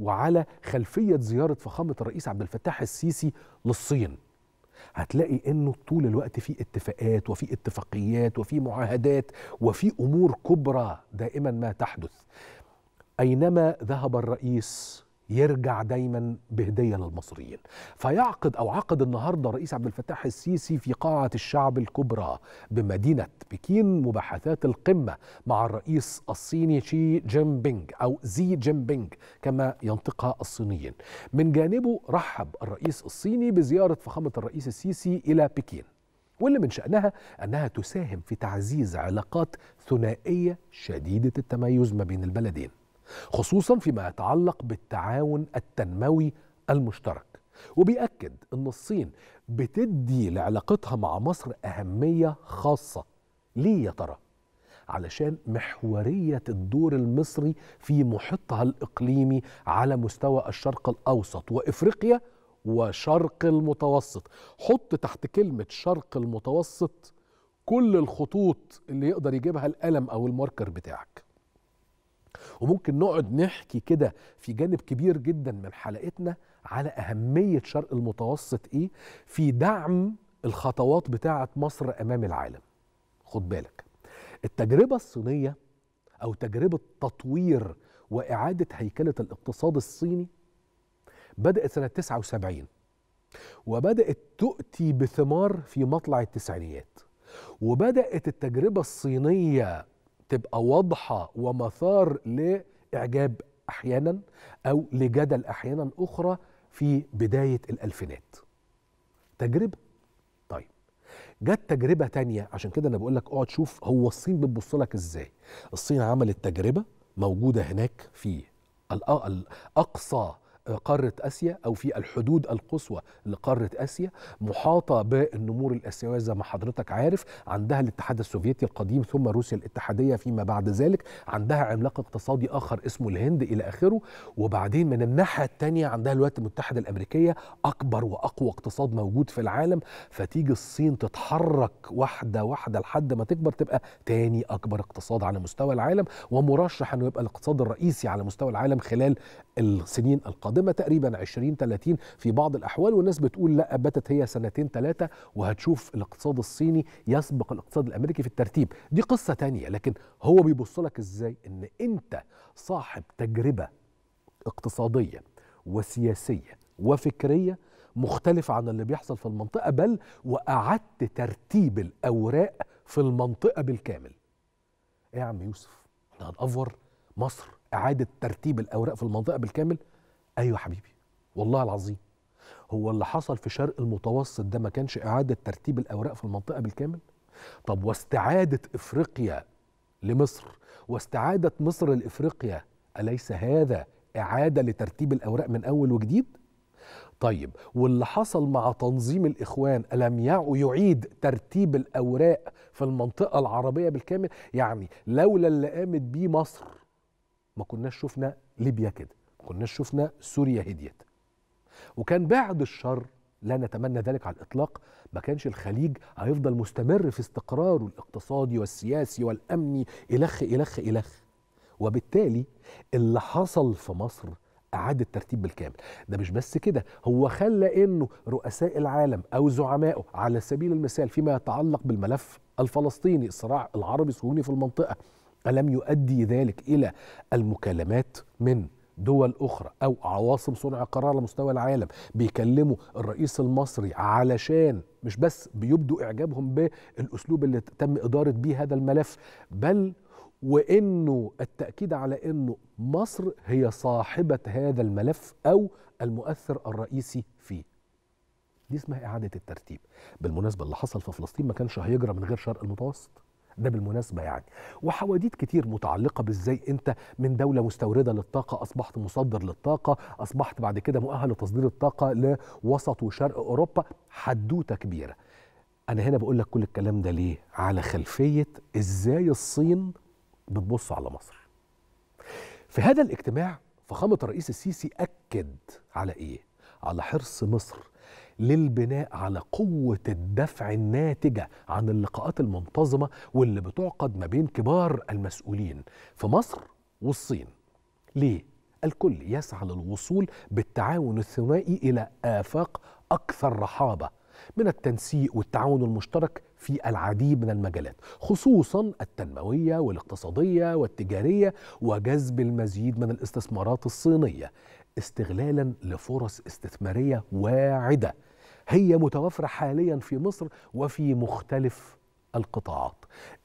وعلى خلفية زيارة فخامة الرئيس عبد الفتاح السيسي للصين هتلاقي انه طول الوقت في اتفاقات وفي اتفاقيات وفي معاهدات وفي امور كبرى دائما ما تحدث اينما ذهب الرئيس يرجع دايما بهديه للمصريين فيعقد او عقد النهارده الرئيس عبد الفتاح السيسي في قاعه الشعب الكبرى بمدينه بكين مباحثات القمه مع الرئيس الصيني شي جين بينج او زي جين بينج كما ينطقها الصينيين من جانبه رحب الرئيس الصيني بزياره فخامه الرئيس السيسي الى بكين واللي من شأنها أنها تساهم في تعزيز علاقات ثنائية شديدة التميز ما بين البلدين خصوصا فيما يتعلق بالتعاون التنموي المشترك وبيأكد أن الصين بتدي لعلاقتها مع مصر أهمية خاصة ليه يا ترى؟ علشان محورية الدور المصري في محيطها الإقليمي على مستوى الشرق الأوسط وإفريقيا وشرق المتوسط حط تحت كلمة شرق المتوسط كل الخطوط اللي يقدر يجيبها القلم أو الماركر بتاعك وممكن نقعد نحكي كده في جانب كبير جدا من حلقتنا على أهمية شرق المتوسط إيه في دعم الخطوات بتاعة مصر أمام العالم خد بالك التجربة الصينية أو تجربة تطوير وإعادة هيكلة الاقتصاد الصيني بدأت سنة 79 وبدأت تؤتي بثمار في مطلع التسعينيات وبدأت التجربة الصينية تبقى واضحه ومثار لاعجاب احيانا او لجدل احيانا اخرى في بدايه الالفينات تجربه طيب جت تجربه تانية عشان كده انا بقول لك اقعد شوف هو الصين بتبص لك ازاي الصين عملت تجربه موجوده هناك في الأقصى قارة آسيا أو في الحدود القصوى لقارة آسيا محاطة بالنمور الآسيوية زي ما حضرتك عارف عندها الاتحاد السوفيتي القديم ثم روسيا الاتحادية فيما بعد ذلك عندها عملاق اقتصادي آخر اسمه الهند إلى آخره وبعدين من الناحية الثانية عندها الولايات المتحدة الأمريكية أكبر وأقوى اقتصاد موجود في العالم فتيجي الصين تتحرك واحدة واحدة لحد ما تكبر تبقى تاني أكبر اقتصاد على مستوى العالم ومرشح أنه يبقى الاقتصاد الرئيسي على مستوى العالم خلال السنين القادمة القادمه تقريبا 20 30 في بعض الاحوال والناس بتقول لا باتت هي سنتين ثلاثه وهتشوف الاقتصاد الصيني يسبق الاقتصاد الامريكي في الترتيب دي قصه تانية لكن هو بيبص لك ازاي ان انت صاحب تجربه اقتصاديه وسياسيه وفكريه مختلفه عن اللي بيحصل في المنطقه بل واعدت ترتيب الاوراق في المنطقه بالكامل ايه يا عم يوسف احنا هنأفور مصر اعاده ترتيب الاوراق في المنطقه بالكامل ايوه حبيبي والله العظيم هو اللي حصل في شرق المتوسط ده ما كانش اعاده ترتيب الاوراق في المنطقه بالكامل طب واستعاده افريقيا لمصر واستعاده مصر لافريقيا اليس هذا اعاده لترتيب الاوراق من اول وجديد طيب واللي حصل مع تنظيم الاخوان الم يعيد ترتيب الاوراق في المنطقه العربيه بالكامل يعني لولا اللي قامت بيه مصر ما كناش شفنا ليبيا كده كناش شفنا سوريا هديت وكان بعد الشر لا نتمنى ذلك على الإطلاق ما كانش الخليج هيفضل مستمر في استقراره الاقتصادي والسياسي والأمني إلخ إلخ إلخ وبالتالي اللي حصل في مصر أعاد الترتيب بالكامل ده مش بس كده هو خلى إنه رؤساء العالم أو زعمائه على سبيل المثال فيما يتعلق بالملف الفلسطيني الصراع العربي الصهيوني في المنطقة ألم يؤدي ذلك إلى المكالمات من دول اخرى او عواصم صنع قرار على مستوى العالم بيكلموا الرئيس المصري علشان مش بس بيبدوا اعجابهم بالاسلوب اللي تم اداره بيه هذا الملف بل وانه التاكيد على انه مصر هي صاحبه هذا الملف او المؤثر الرئيسي فيه دي اسمها اعاده الترتيب بالمناسبه اللي حصل في فلسطين ما كانش هيجرى من غير شرق المتوسط ده بالمناسبة يعني وحواديت كتير متعلقة بإزاي أنت من دولة مستوردة للطاقة أصبحت مصدر للطاقة أصبحت بعد كده مؤهل لتصدير الطاقة لوسط وشرق أوروبا حدوتة كبيرة أنا هنا بقول لك كل الكلام ده ليه؟ على خلفية إزاي الصين بتبص على مصر في هذا الاجتماع فخامة الرئيس السيسي أكد على إيه؟ على حرص مصر للبناء على قوة الدفع الناتجة عن اللقاءات المنتظمة واللي بتعقد ما بين كبار المسؤولين في مصر والصين ليه؟ الكل يسعى للوصول بالتعاون الثنائي إلى آفاق أكثر رحابة من التنسيق والتعاون المشترك في العديد من المجالات خصوصا التنمويه والاقتصاديه والتجاريه وجذب المزيد من الاستثمارات الصينيه استغلالا لفرص استثماريه واعده هي متوفره حاليا في مصر وفي مختلف القطاعات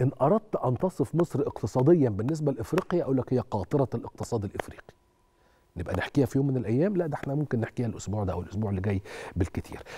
ان اردت ان تصف مصر اقتصاديا بالنسبه لافريقيا اقول لك هي قاطره الاقتصاد الافريقي نبقى نحكيها في يوم من الايام لا ده احنا ممكن نحكيها الاسبوع ده او الاسبوع اللي جاي بالكتير